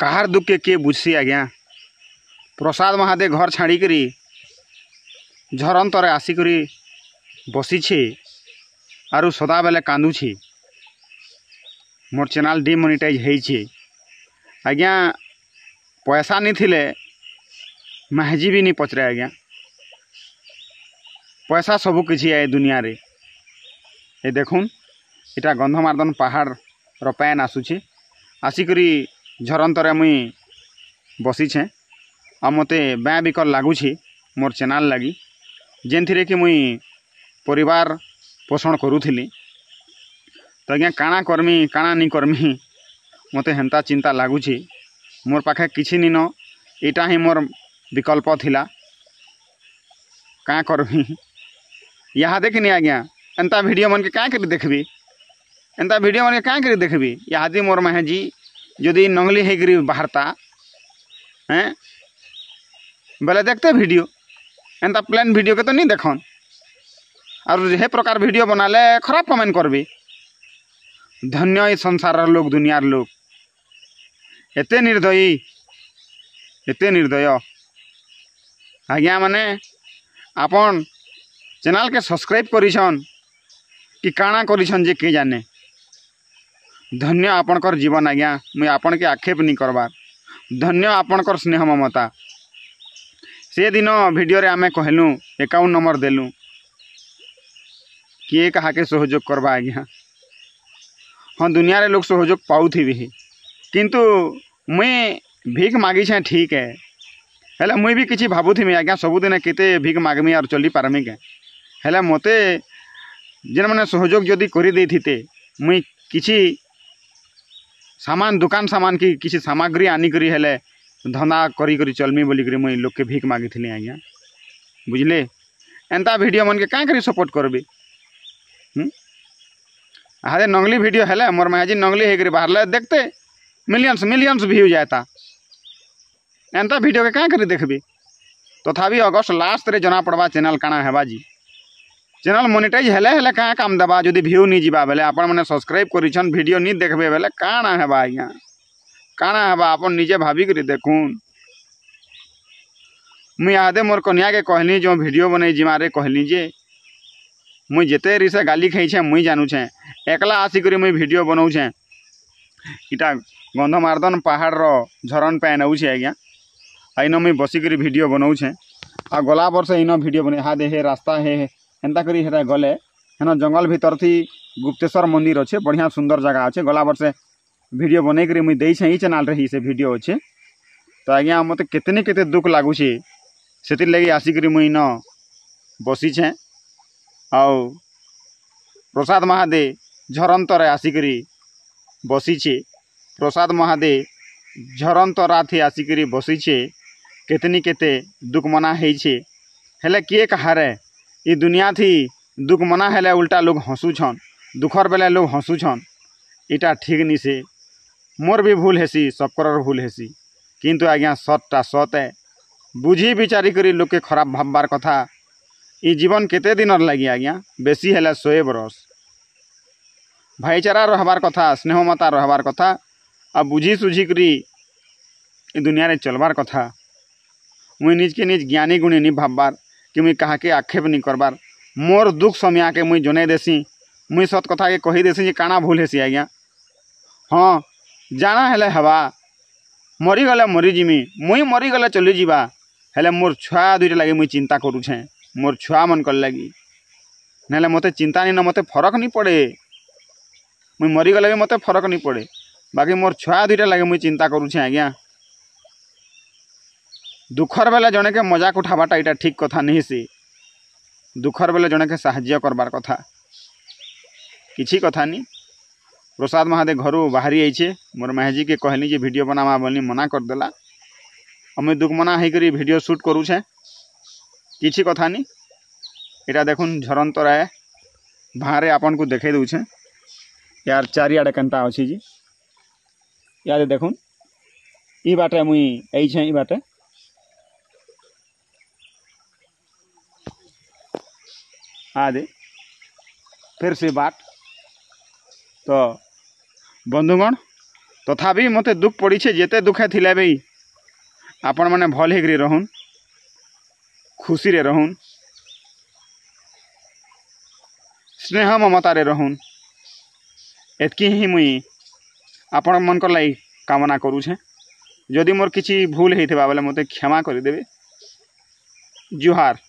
कहार दुख के किए बुझसी आज्ञा प्रसाद महादेव घर छाड़ी करी झरतरे आसिक बसीचे आरु सदा बेले कदुचे मोर चैनल डिमोनिटाइज होज्ञा पैसा नहीं महजी भी नहीं पचरे आज्ञा पैसा सब किसी है दुनिया रे ये देखून इटा गंधमार्दन पहाड़ रैन पैन आसुचे आसिक ଝରନ୍ତରେ ମୁଇଁ ବସିଛେଁ ଆଉ ମୋତେ ବାଁ ବିକର୍ ଲାଗୁଛି ମୋର୍ ଚ୍ୟାନେଲ୍ ଲାଗି ଯେନ୍ଥିରେ କି ମୁଇଁ ପରିବାର ପୋଷଣ କରୁଥିଲି ତ ଆଜ୍ଞା କାଣା କର୍ମି କାଣା ନି କର୍ମି ମୋତେ ହେନ୍ତା ଚିନ୍ତା ଲାଗୁଛି ମୋର୍ ପାଖେ କିଛି ନିନ ଏଇଟା ହିଁ ମୋର୍ ବିକଳ୍ପ ଥିଲା କାଁ କର୍ମି ଏହା ଦେଖିନି ଆଜ୍ଞା ଏନ୍ତା ଭିଡ଼ିଓ ମାନକେ କାଁ କରି ଦେଖ୍ବି ଏନ୍ତା ଭିଡ଼ିଓ ମାନକେ କାଁ କରି ଦେଖ୍ବି ଇହାଦି ମୋର୍ ମାହେଜି जदि नंगली हो बाहरता ए बोले देखते भिडियो एनता प्लेन भिडियो के तो नहीं देखन आर जे प्रकार भिडियो बनाले खराब कमेंट कर भी धन्य संसार लोक दुनिया लोक एत निर्दयी एत निर्दय आज्ञा मैने आपन चैनल के सब्सक्राइब करी कि काणा करी जे के जाने धन्य आपणकर जीवन आज्ञा मुई आपण के आक्षेप नहीं करवार धन्य आपणकर स्नेह ममता से दिन भिडियो आम कहलु एकाउंट नंबर देलु किए कहा के सहयोग करवा आज्ञा हाँ दुनिया रे लोग सहयोग पाथ्वि किंतु मुई भिक मागी छे ठीक है हेले मुई भी किसी भावुमी आज्ञा सबुदिन के भिक मागमी आर चली पारमी क्या हेले मत जेन मैंने सहयोग जदि करते मुई किसी सामान दुकान सामान की किसी सामग्री करी हेले धंदा करी चलमी बोलिक मुई लोक के भिक थी आज्ञा बुझले एंता वीडियो मन के कहीं करी सपोर्ट करबे हाँ नंगली वीडियो हेले मोर महाजी नंगली होकर बाहर देखते मिलियंस मिलियंस भ्यू जाता एंता भिड के कहीं कर देखी तथापि तो अगस्ट लास्ट रे जना पड़वा चैनल काणा है जी चैनल मोनिटाइज हेले हेले कहाँ काम देवा जब भ्यू नहीं जी बेले आप सब्सक्राइब कर देखे बेले काणा है आज्ञा काणा है आप निजे भाविक देखून मुई यादे मोर कनिया के कहली जो भिड बन जिमारे कहली जे मुई जिते रिसे गाली खाई मुई जानूछे एकला आसिक मुई भिड बनाऊे इटा गंधमार्दन पहाड़ झरन पे नौछे आज्ञा आईन मुई बसिक भिड बनाऊे आ गला बर्ष इन भिड बन दे हे रास्ता है ଏନ୍ତା କରି ସେଟା ଗଲେ ହେନ ଜଙ୍ଗଲ ଭିତର ଥି ଗୁପ୍ତେଶ୍ୱର ମନ୍ଦିର ଅଛେ ବଢ଼ିଆ ସୁନ୍ଦର ଜାଗା ଅଛେ ଗଲା ବର୍ଷେ ଭିଡ଼ିଓ ବନେଇକରି ମୁଇଁ ଦେଇଛେ ଏଇ ଚ୍ୟାନେଲ୍ରେ ହିଁ ସେ ଭିଡ଼ିଓ ଅଛେ ତ ଆଜ୍ଞା ମୋତେ କେତେ ନି କେତେ ଦୁଃଖ ଲାଗୁଛେ ସେଥିର୍ଲାଗି ଆସିକରି ମୁଇଁ ଇନ ବସିଛେଁ ଆଉ ପ୍ରସାଦ ମହାଦେ ଝରନ୍ତରେ ଆସିକରି ବସିଛେ ପ୍ରସାଦ ମହାଦେ ଝରନ୍ତ ରାଥି ଆସିକରି ବସିଛେ କେତେ ନି କେତେ ଦୁଃଖ ମନା ହେଇଛେ ହେଲେ କିଏ କାହାରେ ये दुनिया थी दुख मना है उल्टा लोग हंसुछन दुखर बेले लोग हंसुछन इटा ठीक नहीं से मोर भी भूल हैसी सबकर भूल हैसी किंतु आज्ञा सत्टा सत है बुझी विचारी करी लोक के खराब भाबार कथा ये जीवन केते दिन लगे आज्ञा बेसी है शोए बरस भाईचारा रहबार कथा स्नेहमता रहबार कथा आ बुझी सुझी करी ये दुनिया रे चलवार कथा मुई निज के निज ज्ञानी गुणी नहीं भाबार कि मुई कह के आक्षेप नहीं करबार मोर दुख समय के मुई जनई देसी मुई सत कथा के कहीदेसी जी काना भूल हैसी आज्ञा हाँ जाना हेले हवा मरीगले मरीजिमी मुई मरीगले चली जावा हेले मोर छुआ दुईटा लगे मुई चिंता करुछे मोर छुआ मन कर लगी ना मत चिंता नहीं न मत फरक नहीं पड़े मुई मरीगले भी मत फरक नहीं पड़े बाकी मोर छुआ दुईटा लगे मुई चिंता करुछे आज्ञा दुखर बेले जड़े के मजाक उठावाटा यहाँ ठीक कथा नहीं सी दुखर बेले जड़े के साबार कथा किसी कथा नहीं प्रसाद महादेव घर बाहरी आई मोर मेहजी के कहली भिड बनावा बोली मना करदे और मुझे दुख मना होकर भिड सुट करूचे किसी कथा नहीं यहाँ देख झरंत राय बाहर आपन को देखे दूचे यार चारिड़े के अच्छी यादे देख ये मुई यही बाटे आदि ଫେର୍ ସେ ବାଟ ତ ବନ୍ଧୁଗଣ ତଥାପି ମୋତେ ଦୁଃଖ ପଡ଼ିଛେ ଯେତେ ଦୁଃଖେ ଥିଲେ ବି ଆପଣମାନେ ଭଲ୍ ହେଇକରି ରହୁନ୍ ଖୁସିରେ ରହୁନ୍ ସ୍ନେହ ମମତାରେ ରହୁନ୍ ଏତ୍କି ହିଁ ମୁଇଁ ଆପଣମାନଙ୍କର ଲାଗି କାମନା କରୁଛେଁ ଯଦି ମୋର କିଛି ଭୁଲ ହେଇଥିବା ବେଲେ ମୋତେ କ୍ଷମା କରିଦେବେ ଜୁହାର